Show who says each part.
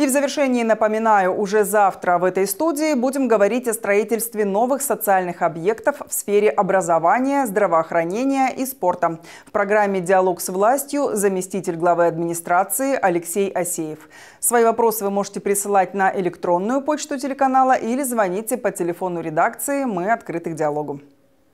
Speaker 1: И в завершении напоминаю, уже завтра в этой студии будем говорить о строительстве новых социальных объектов в сфере образования, здравоохранения и спорта. В программе «Диалог с властью» заместитель главы администрации Алексей Асеев. Свои вопросы вы можете присылать на электронную почту телеканала или звоните по телефону редакции «Мы открыты к диалогу».